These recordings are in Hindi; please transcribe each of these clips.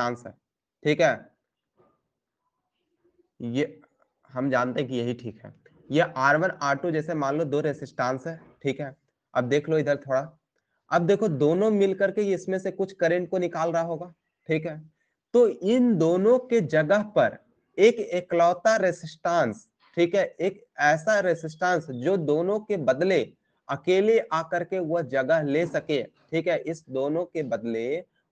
आंसर ठीक है ये हम जानते हैं कि यही ठीक है ये आर वन आर टू जैसे मान लो दो रेसिस्टांस है ठीक है अब देख लो इधर थोड़ा अब देखो दोनों मिल करके इसमें से कुछ करंट को निकाल रहा होगा ठीक है तो इन दोनों के जगह पर एक एकलौता रेसिस्टांस ठीक है एक ऐसा रेसिस्टांस जो दोनों के बदले अकेले आकर के वह जगह ले सके ठीक है इस दोनों के बदले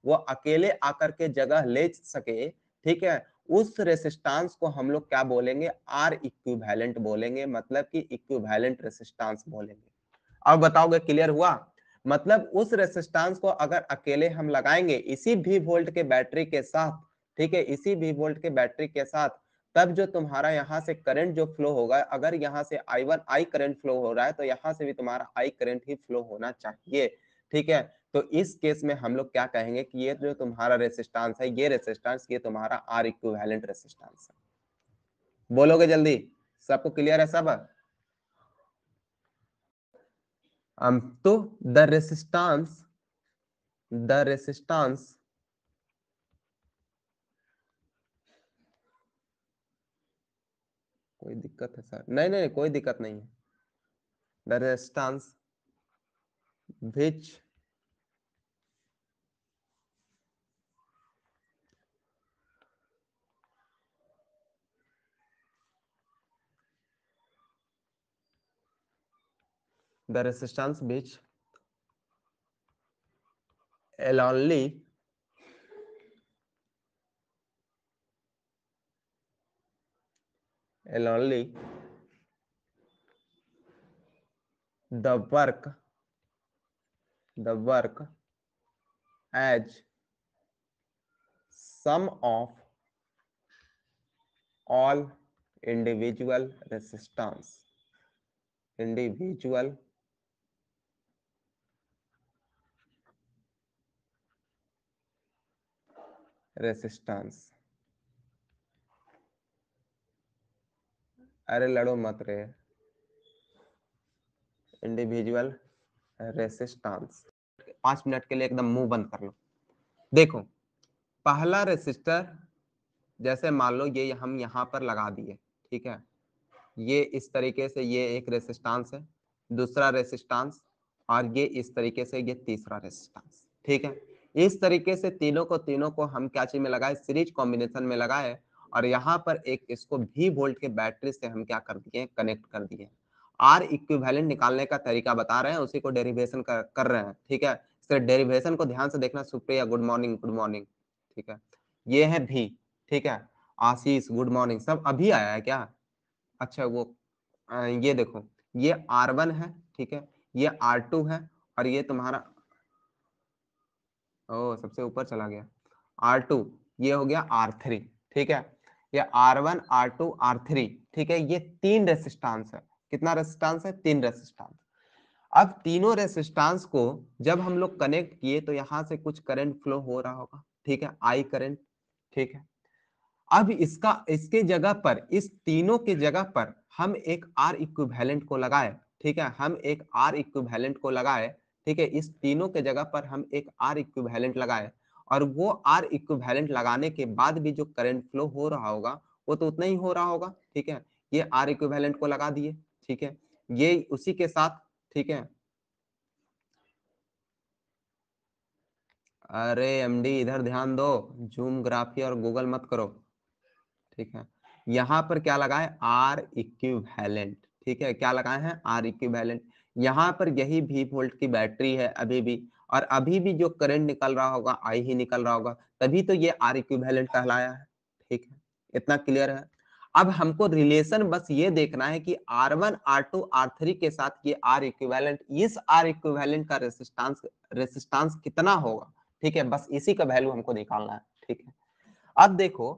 वो अकेले आकर के जगह ले सके ठीक है उस रेसिस्टांस को हम लोग क्या बोलेंगे आर इक्विवेलेंट बोलेंगे मतलब कि इक्विवेलेंट रेसिस्टांस बोलेंगे अब बताओगे क्लियर हुआ मतलब उस रेसिस्टांस को अगर अकेले हम लगाएंगे इसी भी वोल्ट के बैटरी के साथ ठीक है इसी भी वोल्ट के बैटरी के साथ तब जो तुम्हारा यहाँ से करंट जो फ्लो होगा अगर यहाँ से I one I current flow हो रहा है तो यहाँ से भी तुम्हारा आई करंट ही फ्लो होना चाहिए ठीक है तो इस केस में हम लोग क्या कहेंगे कि ये जो तुम्हारा रेसिस्टेंस है ये रेसिस्टेंस ये तुम्हारा आर इक्विवेलेंट रेसिस्टेंस है बोलोगे जल्दी सबको क्लियर है सब um, तो द रेसिस्टेंस द रेसिस्टेंस कोई दिक्कत है सर नहीं नहीं कोई दिक्कत नहीं है the resistance which the resistance which L only L only the work the work as sum of all individual resistance individual resistance अरे लड़ो मत रे इंडिविजुअल रेसिस्टेंस पांच मिनट के लिए एकदम मुंह बंद कर लो देखो पहला रेसिस्टर जैसे मान लो ये हम यहां पर लगा दिए ठीक है ये इस तरीके से ये एक रेसिस्टांस है दूसरा रेसिस्टांस और ये इस तरीके से ये तीसरा रेसिस्टांस ठीक है इस तरीके से तीनों को तीनों को हम क्या चीज में लगाए सीरीज कॉम्बिनेशन में लगाए और यहाँ पर एक इसको भी वोल्ट के बैटरी से हम क्या कर दिए कनेक्ट कर दिए आर इक्विवेलेंट निकालने का तरीका बता रहे हैं उसी को डेरिवेशन कर, कर रहे हैं ठीक है सिर्फ डेरिवेशन को ध्यान से देखना Supriya good morning good morning ठीक है ये है भी ठीक है आशीष गुड मॉर्निंग सब अभी आया है क्या अच्छा वो ये देखो ये आर है ठीक है ये आर है और ये तुम्हारा ओ सबसे ऊपर चला गया आर टू ये हो गया आर थ्री ठीक है ये R one R two R three ठीक है ये तीन रेसिस्टेंस है कितना रेसिस्टेंस है तीन रेसिस्टेंस अब तीनों रेसिस्टेंस को जब हम लोग कनेक्ट किए तो यहां से कुछ करंट फ्लो हो रहा होगा ठीक है आई करंट ठीक है अब इसका इसके जगह पर इस तीनों के जगह पर हम एक आर इक्विवेलेंट को लगाए ठीक है हम एक आर इक्विवेलेंट को लगाए ठीक है इस तीनों के जगह पर हम एक आर इक्विवेलेंट लगाए और वो आर इक्विवेलेंट लगाने के बाद भी जो करंट फ्लो हो रहा होगा वो तो उतना ही हो रहा होगा ठीक है ये आर इक्विवेलेंट को लगा दिए ठीक है ये उसी के साथ ठीक है अरे एमडी इधर ध्यान दो जूम ग्राफी और गूगल मत करो ठीक है यहां पर क्या लगाए आर इक्विवेलेंट ठीक है क्या लगाए हैं आर इक्विवेलेंट यहाँ पर यही भी वोल्ट की बैटरी है अभी भी और अभी भी जो करंट निकल रहा होगा आई ही निकल रहा होगा तभी तो ये आर इक्विवेलेंट कहलाया है ठीक है इतना क्लियर है अब हमको रिलेशन बस ये देखना है कि आर R1, आर R3 के साथ ये आर इक्विवेलेंट इस आर इक्विवेलेंट का रेसिस्टेंस रेसिस्टेंस कितना होगा ठीक है बस इसी का वैल्यू हमको निकालना है ठीक है अब देखो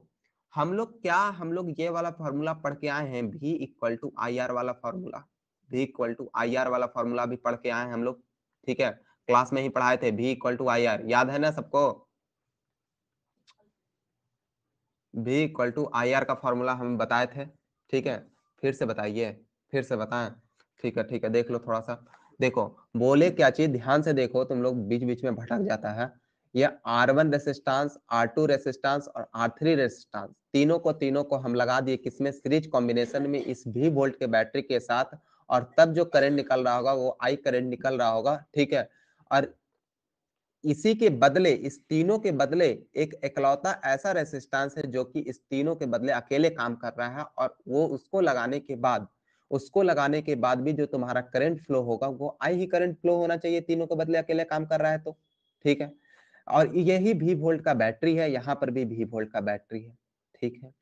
हम लोग क्या हम लोग ये वाला फॉर्मूला पढ़ के आए हैं V equal to I R वाला formula V equal to I R वाला फॉर्मूला भी पढ़ के आए हम लोग ठीक है क्लास में ही पढ़ाए थे भी इक्वल टू आई आर याद है ना सबको V equal to I R का फॉर्मूला हम बताए थे ठीक है फिर से बताइए फिर से बताएं ठीक है ठीक है देख लो थोड़ा सा देखो बोले क्या चीज ध्यान से देखो तुम लोग बीच बीच में भटक जाता है यह R one resistance R two resistance और आर थ्री रेसिस्टांस तीनों को तीनों को हम लगा दिए किसमें सीरीज कॉम्बिनेशन में इस भी वोल्ट के बैटरी के साथ और तब जो करंट निकल रहा होगा वो आई करंट निकल रहा होगा ठीक है और इसी के बदले इस तीनों के बदले एक एकलौता ऐसा रेसिस्टेंस है जो कि इस तीनों के बदले अकेले काम कर रहा है और वो उसको लगाने के बाद उसको लगाने के बाद भी जो तुम्हारा करंट फ्लो होगा वो आई ही करंट फ्लो होना चाहिए तीनों के बदले अकेले काम कर रहा है तो ठीक है और यही भी वोल्ट का बैटरी है यहाँ पर भी भी वोल्ट का बैटरी है ठीक है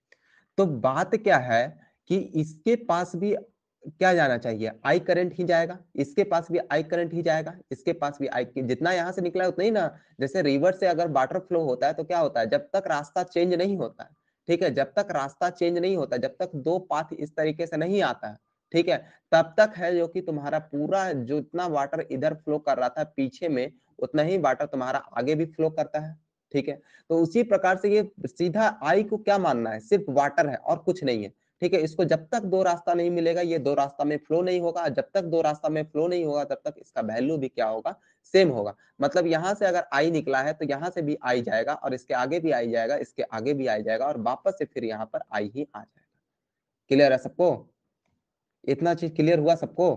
तो बात क्या है कि इसके पास भी क्या जाना चाहिए आई करंट ही जाएगा इसके पास भी आई करंट ही जाएगा इसके पास भी आई जितना यहाँ से निकला है उतना ही ना जैसे रिवर से अगर वाटर फ्लो होता है तो क्या होता है जब तक रास्ता चेंज नहीं होता है ठीक है जब तक रास्ता चेंज नहीं होता जब तक दो पाथ इस तरीके से नहीं आता है ठीक है तब तक है जो कि तुम्हारा पूरा जो इतना वाटर इधर फ्लो कर रहा था पीछे में उतना ही वाटर तुम्हारा आगे भी फ्लो करता है ठीक है तो उसी प्रकार से ये सीधा आई को क्या मानना है सिर्फ वाटर है और कुछ नहीं है ठीक है इसको जब तक दो रास्ता नहीं मिलेगा ये दो रास्ता में फ्लो नहीं होगा जब तक दो रास्ता में फ्लो नहीं होगा तब तक इसका वैल्यू भी क्या होगा सेम होगा मतलब यहाँ से अगर आई निकला है तो यहाँ से भी आई जाएगा और इसके आगे भी आई जाएगा इसके आगे भी आई जाएगा और वापस से फिर यहाँ पर आई ही आ जाएगा क्लियर है सबको इतना चीज क्लियर हुआ सबको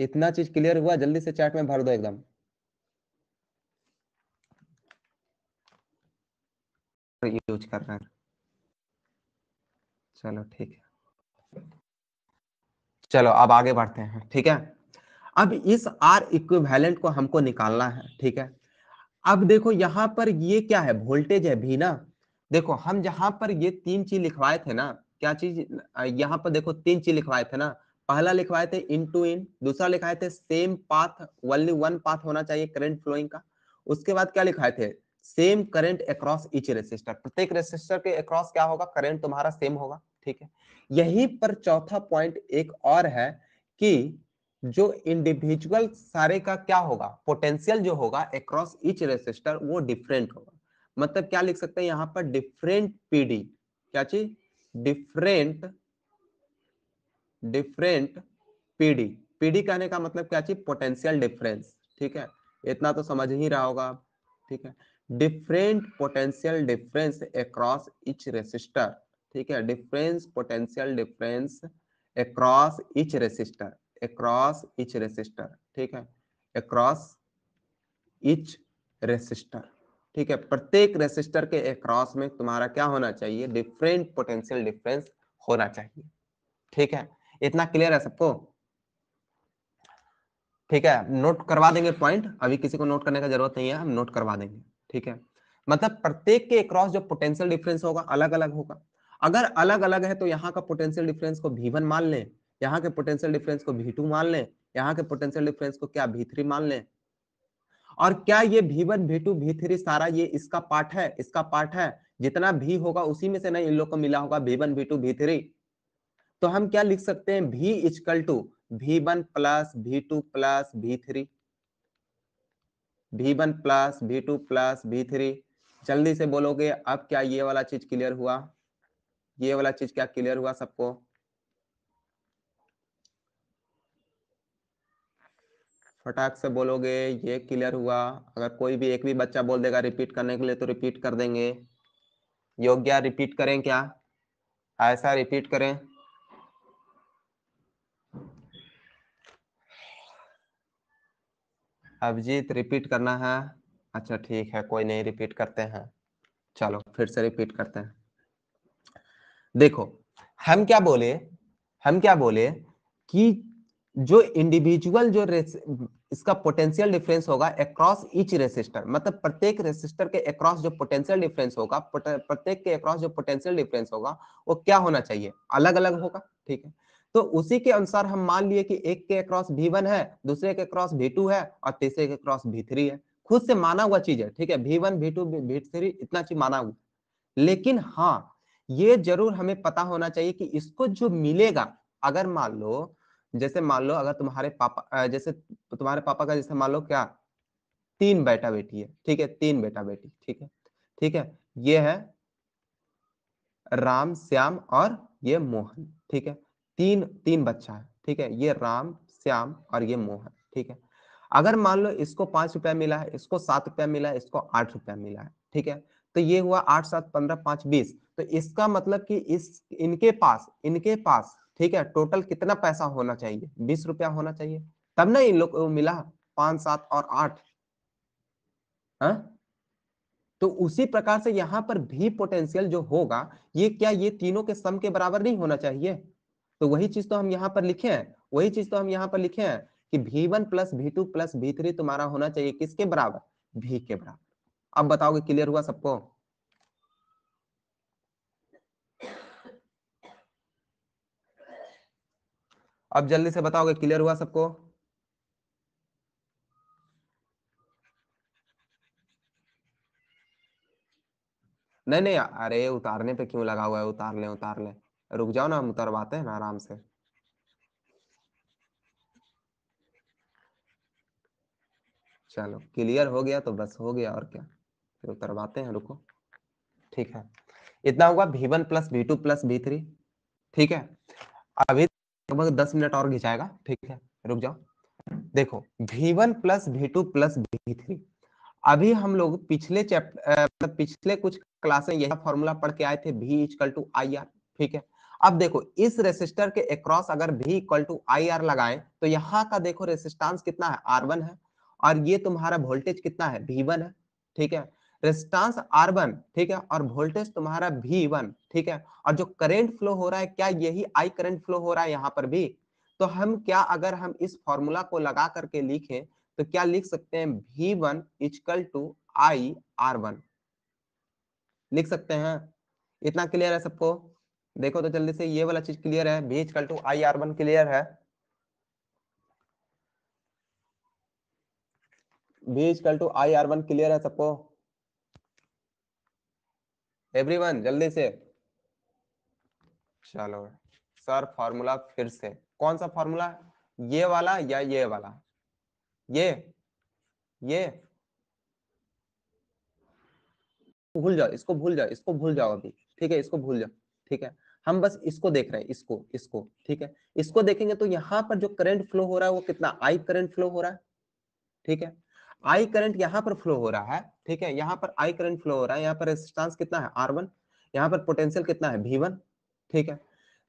इतना चीज क्लियर हुआ जल्दी से चैट में भर दो एकदम यूज कर रहे हैं चलो ठीक है चलो अब आगे बढ़ते हैं ठीक है अब इस आर इक्विवेलेंट को हमको निकालना है ठीक है अब देखो यहाँ पर ये क्या है वोल्टेज है भी ना देखो हम जहां पर ये तीन चीज लिखवाए थे ना क्या चीज यहाँ पर देखो तीन चीज लिखवाए थे ना पहला लिखवाए थे इन टू इन दूसरा लिखवाए थे सेम पाथ वन पाथ होना चाहिए करंट फ्लोइंग का उसके बाद क्या लिखवाए थे same current across each resistor प्रत्येक रेसिस्टर के अक्रॉस क्या होगा करेंट तुम्हारा सेम होगा ठीक है यही पर चौथा पॉइंट एक और है कि जो इंडिविजुअल सारे का क्या होगा पोटेंशियल जो होगा अक्रॉस इच रेसिस्टर वो डिफरेंट होगा मतलब क्या लिख सकते हैं यहां पर डिफरेंट पीडी क्या चीज डिफरेंट डिफरेंट पीडी पीडी कहने का मतलब क्या चीज पोटेंशियल डिफरेंस ठीक है इतना तो समझ ही रहा होगा ठीक है different potential difference across each resistor ठीक है difference potential difference across each resistor across each resistor ठीक है अक्रॉस इच रेसिस्टर ठीक है प्रत्येक रेसिस्टर के अक्रॉस में तुम्हारा क्या होना चाहिए डिफरेंट पोटेंशियल डिफरेंस होना चाहिए ठीक है इतना क्लियर है सबको ठीक है नोट करवा देंगे पॉइंट अभी किसी को नोट करने का जरूरत नहीं है हम नोट करवा देंगे ठीक है मतलब प्रत्येक के अक्रॉस जो पोटेंशियल डिफरेंस होगा अलग अलग होगा अगर अलग अलग है तो यहाँ का पोटेंशियल डिफरेंस को भी मान लें यहाँ के पोटेंशियल डिफरेंस को भी मान लें यहाँ के पोटेंशियल डिफरेंस को क्या भी मान लें और क्या ये भी वन भी टू भी थ्री सारा ये इसका पार्ट है इसका पार्ट है जितना भी होगा उसी में से ना इन लोग को मिला होगा भी वन भी टू भी थ्री तो हम क्या लिख सकते हैं V equal to V one plus V two plus V three V one plus V two plus V three जल्दी से बोलोगे अब क्या ये वाला चीज क्लियर हुआ ये वाला चीज क्या क्लियर हुआ सबको फटाक से बोलोगे ये क्लियर हुआ अगर कोई भी एक भी बच्चा बोल देगा रिपीट करने के लिए तो रिपीट कर देंगे योग्या रिपीट करें क्या ऐसा रिपीट करें अभिजीत रिपीट करना है अच्छा ठीक है कोई नहीं रिपीट करते हैं चलो फिर से रिपीट करते हैं देखो हम क्या बोले हम क्या बोले कि जो इंडिविजुअल जो इसका पोटेंशियल डिफरेंस होगा अक्रॉस ईच रेसिस्टर मतलब प्रत्येक रेसिस्टर के अक्रॉस जो पोटेंशियल डिफरेंस होगा प्रत्येक के अक्रॉस जो पोटेंशियल डिफरेंस होगा वो क्या होना चाहिए अलग अलग होगा ठीक है तो उसी के अनुसार हम मान लिए कि एक के क्रॉस भी वन है दूसरे के क्रॉस भी टू है और तीसरे के क्रॉस भी थ्री है खुद से माना हुआ चीज है ठीक है भी वन भी टू भी थ्री इतना चीज माना हुआ लेकिन हाँ ये जरूर हमें पता होना चाहिए कि इसको जो मिलेगा अगर मान लो जैसे मान लो अगर तुम्हारे पापा जैसे तुम्हारे पापा का जैसे मान लो क्या तीन बेटा बेटी है ठीक है तीन बेटा बेटी ठीक है ठीक है ये है राम श्याम और ये मोहन ठीक है तीन तीन बच्चा है ठीक है ये राम श्याम और ये मोह है ठीक है अगर मान लो इसको पांच रुपया मिला है इसको सात रुपया मिला है इसको आठ रुपया मिला है ठीक है तो ये हुआ आठ सात पंद्रह पांच बीस तो इसका मतलब कि इस इनके पास इनके पास ठीक है टोटल कितना पैसा होना चाहिए बीस रुपया होना चाहिए तब ना इन लोग मिला पांच सात और आठ हाँ? तो उसी प्रकार से यहाँ पर भी पोटेंशियल जो होगा ये क्या ये तीनों के सम के बराबर नहीं होना चाहिए तो वही चीज तो हम यहाँ पर लिखे हैं वही चीज तो हम यहाँ पर लिखे हैं कि V one plus V two plus V three तुम्हारा होना चाहिए किसके बराबर भी के बराबर अब बताओगे क्लियर हुआ सबको अब जल्दी से बताओगे क्लियर हुआ सबको नहीं नहीं अरे उतारने पे क्यों लगा हुआ है उतार ले उतार ले रुक जाओ ना हम उतरवाते हैं ना आराम से चलो क्लियर हो गया तो बस हो गया और क्या फिर उतरवाते हैं रुको ठीक है इतना हुआ V one plus V two plus V three ठीक है अभी लगभग दस मिनट और घिंचाएगा ठीक है रुक जाओ देखो V one plus V two plus V three अभी हम लोग पिछले चैप्टर मतलब पिछले कुछ क्लासे यही यह फॉर्मूला पढ़ के आए थे भी इजकल टू आई आर ठीक है अब देखो इस रेसिस्टर के अक्रॉस अगर भी इक्वल टू आई आर लगाए तो यहाँ का देखो रेसिस्टेंस कितना है आर वन है और ये तुम्हारा वोल्टेज कितना है भी वन है ठीक है रेसिस्टेंस आर वन ठीक है और वोल्टेज तुम्हारा भी वन ठीक है और जो करेंट फ्लो हो रहा है क्या यही आई करेंट फ्लो हो रहा है यहाँ पर भी तो हम क्या अगर हम इस फॉर्मूला को लगा करके लिखे तो क्या लिख सकते हैं V one equal to I R one लिख सकते हैं इतना क्लियर है सबको देखो तो जल्दी से ये वाला चीज क्लियर है V equal to I R one clear है V equal to I R one clear है सबको एवरीवन जल्दी से चलो सर फॉर्मूला फिर से कौन सा फॉर्मूला ये वाला या ये वाला ये ये भूल जाओ इसको भूल जाओ इसको भूल जाओ अभी ठीक है इसको भूल जाओ ठीक है हम बस इसको देख रहे हैं इसको इसको ठीक है इसको देखेंगे तो यहाँ पर जो करंट फ्लो हो रहा है वो कितना आई करंट फ्लो हो रहा है ठीक है आई करंट यहाँ पर फ्लो हो रहा है ठीक है यहाँ पर आई करंट फ्लो हो रहा है यहाँ पर रेजिस्टेंस कितना है आर वन यहाँ पर पोटेंशियल कितना है भी वन ठीक है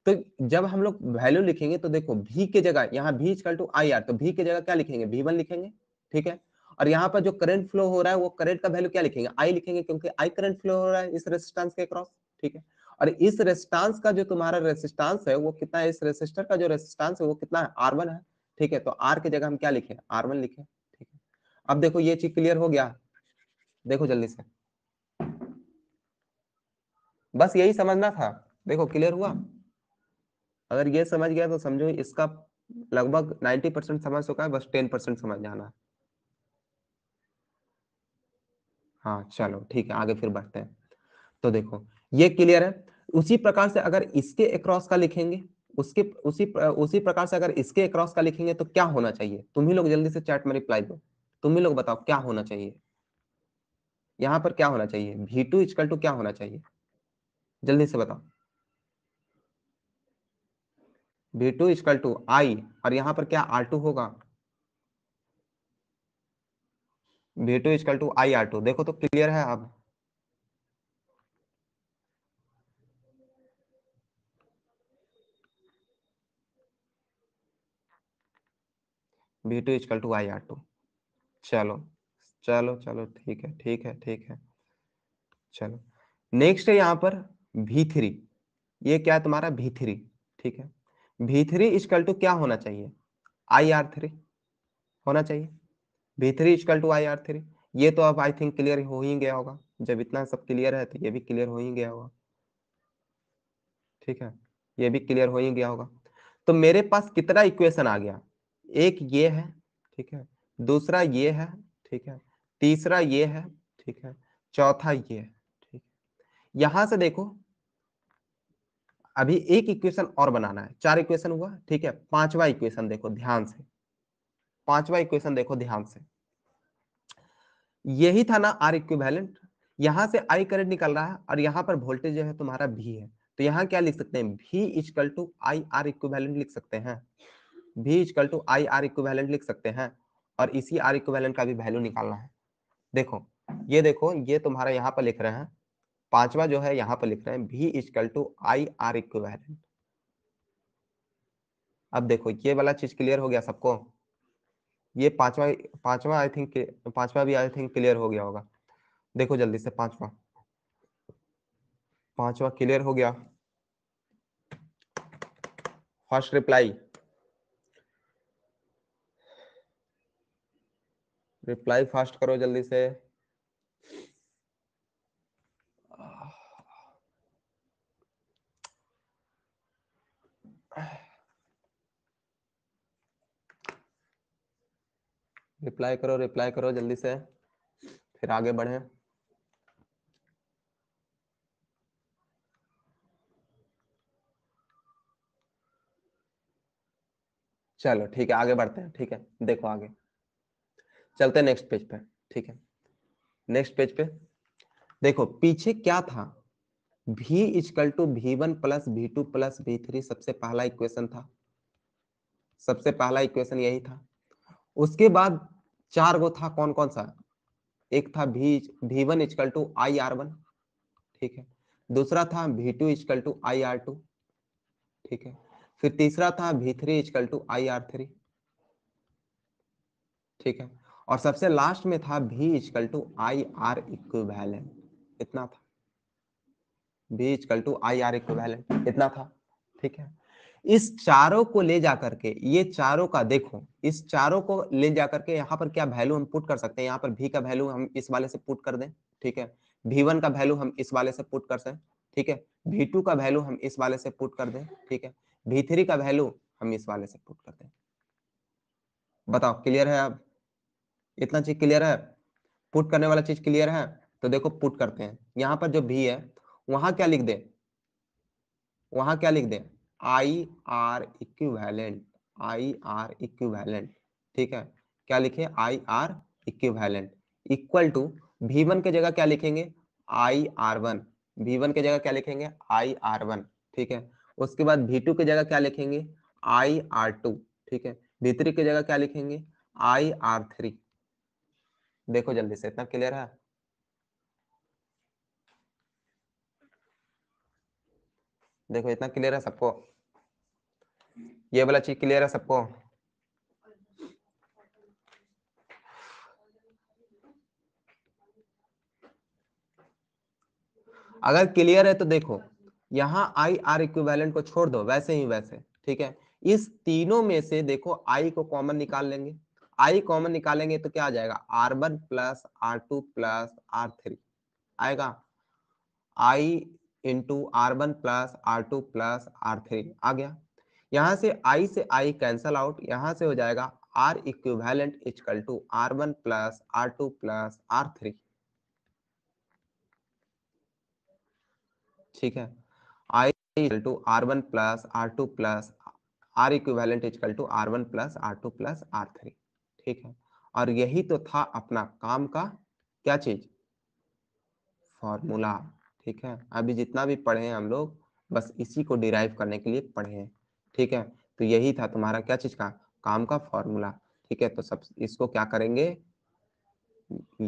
तो जब हम लोग वैल्यू लिखेंगे तो देखो भी के जगह यहाँ भी इजकल टू आई आर तो भी के जगह क्या लिखेंगे भी वन लिखेंगे ठीक है और यहाँ पर जो करंट फ्लो हो रहा है वो करंट का वैल्यू क्या लिखेंगे आई लिखेंगे क्योंकि आई करंट फ्लो हो रहा है इस रेजिस्टेंस के क्रॉस ठीक है और इस रेसिस्टेंस का जो तुम्हारा रेसिस्टांस है वो कितना है इस रेसिस्टर का जो रेसिस्टेंस है वो कितना है आर है ठीक है तो आर की जगह हम क्या लिखे आर वन लिखे ठीक है अब देखो ये चीज क्लियर हो गया देखो जल्दी से बस यही समझना था देखो क्लियर हुआ अगर ये समझ गया तो समझो इसका लगभग 90 परसेंट समझ चुका है बस 10 परसेंट समझ जाना है हाँ चलो ठीक है आगे फिर बढ़ते हैं तो देखो ये क्लियर है उसी प्रकार से अगर इसके अक्रॉस का लिखेंगे उसके उसी उसी प्रकार से अगर इसके अक्रॉस का लिखेंगे तो क्या होना चाहिए तुम ही लोग जल्दी से चैट में रिप्लाई दो तुम ही लोग बताओ क्या होना चाहिए यहां पर क्या होना चाहिए भी टू इजकल टू क्या होना चाहिए जल्दी से बताओ भी टू इजकल टू आई और यहां पर क्या आर टू होगा V two equal to I R two देखो तो क्लियर है अब V two equal to I R two चलो चलो चलो ठीक है ठीक है ठीक है चलो नेक्स्ट है यहाँ पर भी थ्री ये क्या है तुम्हारा भी थ्री ठीक है भी थ्री इजकल टू क्या होना चाहिए आई आर थ्री होना चाहिए V three equal to I R three ये तो अब आई थिंक क्लियर हो ही गया होगा जब इतना सब क्लियर है तो ये भी क्लियर हो ही गया होगा ठीक है ये भी क्लियर हो ही गया होगा तो मेरे पास कितना इक्वेशन आ गया एक ये है ठीक है दूसरा ये है ठीक है तीसरा ये है ठीक है चौथा ये है ठीक यहां से देखो अभी एक इक्वेशन और बनाना है चार इक्वेशन हुआ ठीक है पांचवा इक्वेशन देखो ध्यान से पांचवा इक्वेशन देखो ध्यान से यही था ना आर इक्विवेलेंट यहां से आई करंट निकल रहा है और यहां पर वोल्टेज जो है तुम्हारा भी है तो यहां क्या लिख सकते हैं V equal to I R equivalent लिख सकते हैं V equal to I R equivalent लिख सकते हैं और इसी आर इक्वेलेंट का भी वैल्यू निकालना है देखो ये देखो ये तुम्हारा यहाँ पर लिख रहे हैं पांचवा जो है यहाँ पर लिख रहे हैं V equal to I R equivalent अब देखो ये वाला चीज क्लियर हो गया सबको ये पांचवा पांचवा आई थिंक पांचवा भी आई थिंक क्लियर हो गया होगा देखो जल्दी से पांचवा पांचवा क्लियर हो गया फर्स्ट रिप्लाई रिप्लाई फास्ट करो जल्दी से रिप्लाई करो रिप्लाई करो जल्दी से फिर आगे बढ़े चलो ठीक है आगे बढ़ते हैं ठीक है देखो आगे चलते हैं नेक्स्ट पेज पे ठीक है नेक्स्ट पेज पे देखो पीछे क्या था V equal to V one plus V two plus V three सबसे पहला इक्वेशन था सबसे पहला इक्वेशन यही था उसके बाद चार गो था कौन कौन सा एक था V V one equal to I R one ठीक है दूसरा था V two equal to I R two ठीक है फिर तीसरा था V three equal to I R three ठीक है और सबसे लास्ट में था V equal to I R equivalent इतना था V equal to I R equivalent इतना था ठीक है इस चारों को ले जाकर के ये चारों का देखो इस चारों को ले जाकर के यहाँ पर क्या वैल्यू हम पुट कर सकते हैं यहाँ पर भी का वैल्यू हम इस वाले से पुट कर दें ठीक है भी वन का वैल्यू हम इस वाले से पुट कर सकें ठीक है भी टू का वैल्यू हम इस वाले से पुट कर दें ठीक है भी थ्री का वैल्यू हम इस वाले से पुट कर दें बताओ क्लियर है अब इतना चीज क्लियर है पुट करने वाला चीज क्लियर है तो देखो पुट करते हैं यहाँ पर जो भी है वहां क्या लिख दे वहां क्या लिख दे I R equivalent I R equivalent ठीक है क्या लिखे I R equivalent equal to V one के जगह क्या लिखेंगे I R one V one के जगह क्या लिखेंगे आई आर वन ठीक है उसके बाद भी टू के जगह क्या लिखेंगे आई आर टू ठीक है थ्री की जगह क्या लिखेंगे आई आर थ्री देखो जल्दी से इतना क्लियर है देखो इतना क्लियर है सबको ये वाला चीज क्लियर है सबको अगर क्लियर है तो देखो यहां आई आर इक्विवेलेंट को छोड़ दो वैसे ही वैसे ठीक है इस तीनों में से देखो आई को कॉमन निकाल लेंगे आई कॉमन निकालेंगे तो क्या आ जाएगा R one plus R two plus R three आएगा I into R one plus R two plus R three आ गया यहां से आई से आई कैंसल आउट यहां से हो जाएगा R equivalent equal to R one plus R two plus R three ठीक है I equal to R one plus R two plus R equivalent equal to R one plus R two plus R three ठीक है और यही तो था अपना काम का क्या चीज फॉर्मूला ठीक है अभी जितना भी पढ़े हैं हम लोग बस इसी को डिराइव करने के लिए पढ़े हैं ठीक है तो यही था तुम्हारा क्या चीज का काम का फॉर्मूला ठीक है तो सब इसको क्या करेंगे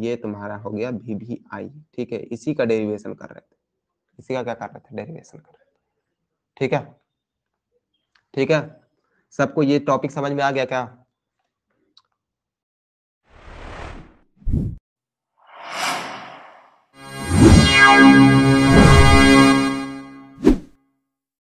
ये तुम्हारा हो गया भी भी आई ठीक है इसी का डेरिवेशन कर रहे थे इसी का क्या कर रहे थे डेरिवेशन कर रहे थे ठीक है ठीक है सबको ये टॉपिक समझ में आ गया क्या Bye.